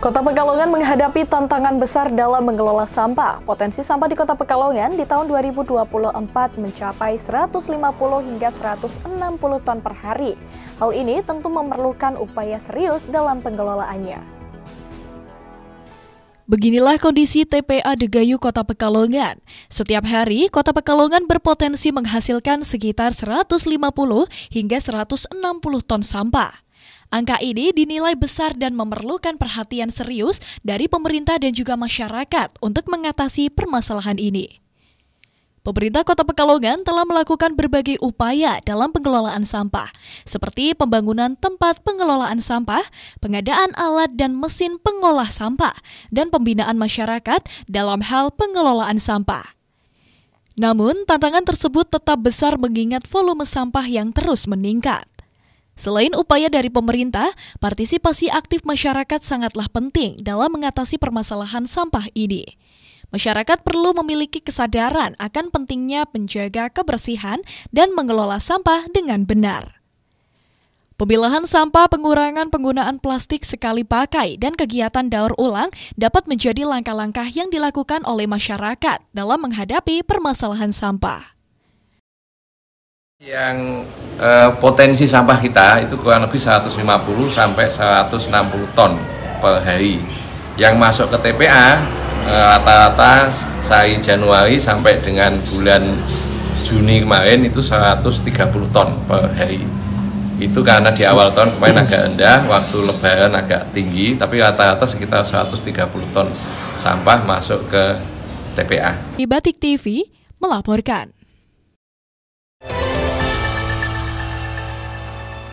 Kota Pekalongan menghadapi tantangan besar dalam mengelola sampah. Potensi sampah di Kota Pekalongan di tahun 2024 mencapai 150 hingga 160 ton per hari. Hal ini tentu memerlukan upaya serius dalam pengelolaannya. Beginilah kondisi TPA Degayu Kota Pekalongan. Setiap hari, Kota Pekalongan berpotensi menghasilkan sekitar 150 hingga 160 ton sampah. Angka ini dinilai besar dan memerlukan perhatian serius dari pemerintah dan juga masyarakat untuk mengatasi permasalahan ini. Pemerintah Kota Pekalongan telah melakukan berbagai upaya dalam pengelolaan sampah, seperti pembangunan tempat pengelolaan sampah, pengadaan alat dan mesin pengolah sampah, dan pembinaan masyarakat dalam hal pengelolaan sampah. Namun, tantangan tersebut tetap besar mengingat volume sampah yang terus meningkat. Selain upaya dari pemerintah, partisipasi aktif masyarakat sangatlah penting dalam mengatasi permasalahan sampah ini. Masyarakat perlu memiliki kesadaran akan pentingnya menjaga kebersihan dan mengelola sampah dengan benar. Pemilahan sampah, pengurangan penggunaan plastik sekali pakai, dan kegiatan daur ulang dapat menjadi langkah-langkah yang dilakukan oleh masyarakat dalam menghadapi permasalahan sampah. Yang eh, potensi sampah kita itu kurang lebih 150 sampai 160 ton per hari. Yang masuk ke TPA eh, rata-rata eh, dari Januari sampai dengan bulan Juni kemarin itu 130 ton per hari. Itu karena di awal tahun kemarin agak rendah, waktu lebaran agak tinggi, tapi rata-rata sekitar 130 ton sampah masuk ke TPA. Ibatik TV melaporkan.